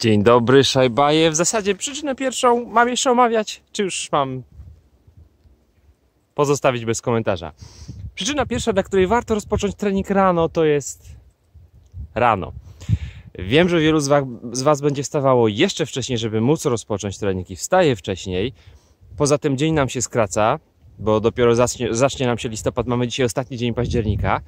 Dzień dobry, Szajbaje. W zasadzie przyczynę pierwszą mam jeszcze omawiać, czy już mam pozostawić bez komentarza. Przyczyna pierwsza, dla której warto rozpocząć trening rano, to jest rano. Wiem, że wielu z was, z was, będzie stawało jeszcze wcześniej, żeby móc rozpocząć trening i wstaje wcześniej. Poza tym dzień nam się skraca, bo dopiero zacznie, zacznie nam się listopad, mamy dzisiaj ostatni dzień października,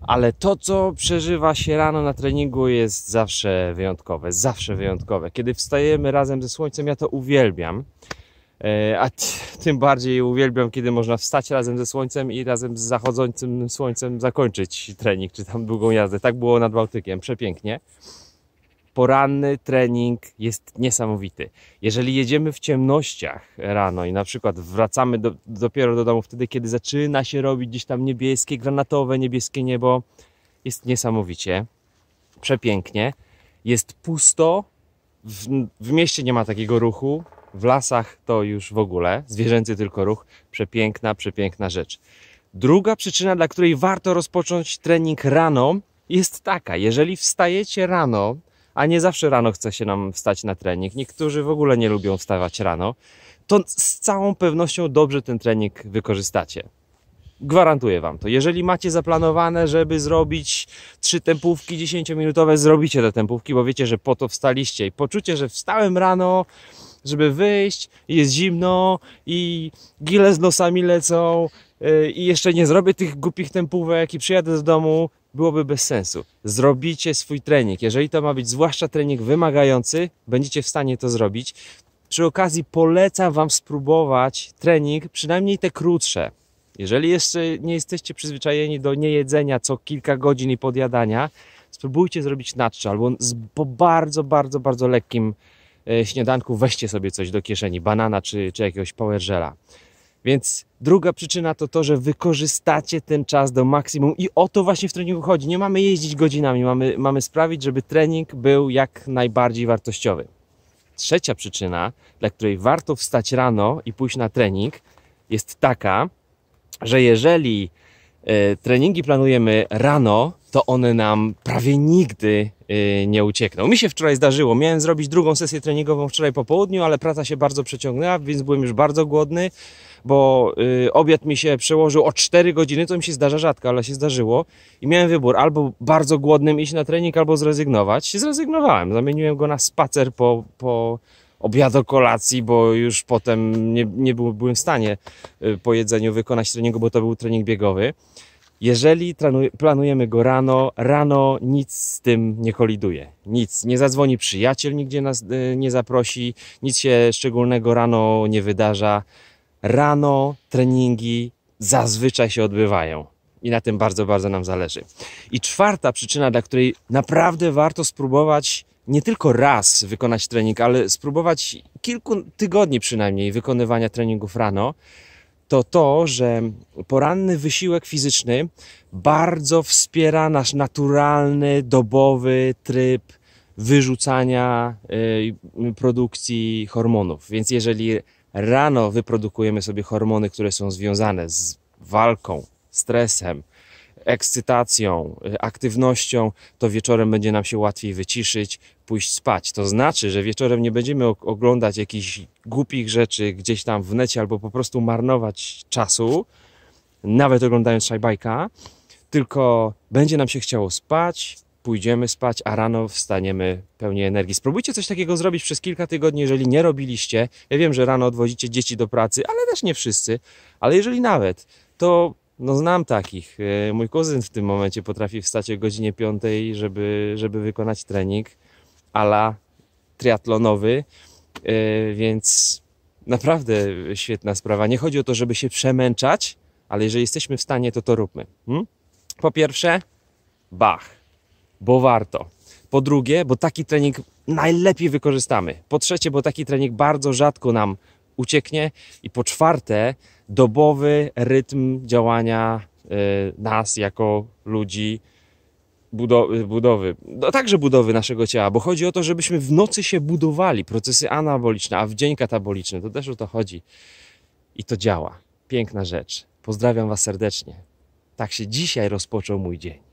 ale to, co przeżywa się rano na treningu jest zawsze wyjątkowe, zawsze wyjątkowe. Kiedy wstajemy razem ze słońcem, ja to uwielbiam, e, a tym bardziej uwielbiam, kiedy można wstać razem ze słońcem i razem z zachodzącym słońcem zakończyć trening, czy tam długą jazdę. Tak było nad Bałtykiem, przepięknie poranny trening jest niesamowity. Jeżeli jedziemy w ciemnościach rano i na przykład wracamy do, dopiero do domu wtedy, kiedy zaczyna się robić gdzieś tam niebieskie, granatowe, niebieskie niebo, jest niesamowicie, przepięknie, jest pusto, w, w mieście nie ma takiego ruchu, w lasach to już w ogóle, zwierzęcy tylko ruch, przepiękna, przepiękna rzecz. Druga przyczyna, dla której warto rozpocząć trening rano, jest taka: jeżeli wstajecie rano, a nie zawsze rano chce się nam wstać na trening. Niektórzy w ogóle nie lubią wstawać rano. To z całą pewnością dobrze ten trening wykorzystacie. Gwarantuję Wam to. Jeżeli macie zaplanowane, żeby zrobić trzy tempówki 10-minutowe, zrobicie te tempówki, bo wiecie, że po to wstaliście. I poczucie, że wstałem rano, żeby wyjść, jest zimno i gile z nosami lecą y, i jeszcze nie zrobię tych głupich tempówek i przyjadę do domu, byłoby bez sensu. Zrobicie swój trening. Jeżeli to ma być zwłaszcza trening wymagający, będziecie w stanie to zrobić. Przy okazji polecam Wam spróbować trening, przynajmniej te krótsze. Jeżeli jeszcze nie jesteście przyzwyczajeni do niejedzenia co kilka godzin i podjadania, spróbujcie zrobić na albo po bardzo, bardzo, bardzo lekkim e, śniadanku weźcie sobie coś do kieszeni, banana czy, czy jakiegoś powerżela. Więc druga przyczyna to to, że wykorzystacie ten czas do maksimum i o to właśnie w treningu chodzi. Nie mamy jeździć godzinami, mamy, mamy sprawić, żeby trening był jak najbardziej wartościowy. Trzecia przyczyna, dla której warto wstać rano i pójść na trening, jest taka, że jeżeli E, treningi planujemy rano, to one nam prawie nigdy e, nie uciekną. Mi się wczoraj zdarzyło, miałem zrobić drugą sesję treningową wczoraj po południu, ale praca się bardzo przeciągnęła, więc byłem już bardzo głodny, bo y, obiad mi się przełożył o 4 godziny, to mi się zdarza rzadko, ale się zdarzyło i miałem wybór albo bardzo głodnym iść na trening, albo zrezygnować. Zrezygnowałem, zamieniłem go na spacer po, po obiadu, kolacji, bo już potem nie, nie byłem w stanie y, po jedzeniu wykonać treningu, bo to był trening biegowy. Jeżeli planujemy go rano, rano nic z tym nie koliduje. Nic. Nie zadzwoni przyjaciel, nigdzie nas y, nie zaprosi, nic się szczególnego rano nie wydarza. Rano treningi zazwyczaj się odbywają. I na tym bardzo, bardzo nam zależy. I czwarta przyczyna, dla której naprawdę warto spróbować nie tylko raz wykonać trening, ale spróbować kilku tygodni przynajmniej wykonywania treningów rano, to to, że poranny wysiłek fizyczny bardzo wspiera nasz naturalny, dobowy tryb wyrzucania y, produkcji hormonów. Więc jeżeli rano wyprodukujemy sobie hormony, które są związane z walką, stresem, ekscytacją, y, aktywnością, to wieczorem będzie nam się łatwiej wyciszyć, pójść spać. To znaczy, że wieczorem nie będziemy oglądać jakichś głupich rzeczy gdzieś tam w necie albo po prostu marnować czasu, nawet oglądając szajbajka, tylko będzie nam się chciało spać, pójdziemy spać, a rano wstaniemy pełni energii. Spróbujcie coś takiego zrobić przez kilka tygodni, jeżeli nie robiliście. Ja wiem, że rano odwozicie dzieci do pracy, ale też nie wszyscy. Ale jeżeli nawet, to no znam takich. E, mój kuzyn w tym momencie potrafi wstać o godzinie 5, żeby, żeby wykonać trening ala triatlonowy, e, więc naprawdę świetna sprawa. Nie chodzi o to, żeby się przemęczać, ale jeżeli jesteśmy w stanie, to to róbmy. Hmm? Po pierwsze, bach, bo warto. Po drugie, bo taki trening najlepiej wykorzystamy. Po trzecie, bo taki trening bardzo rzadko nam ucieknie. I po czwarte, dobowy rytm działania y, nas jako ludzi, budowy, no, także budowy naszego ciała, bo chodzi o to, żebyśmy w nocy się budowali, procesy anaboliczne, a w dzień kataboliczny, to też o to chodzi. I to działa. Piękna rzecz. Pozdrawiam Was serdecznie. Tak się dzisiaj rozpoczął mój dzień.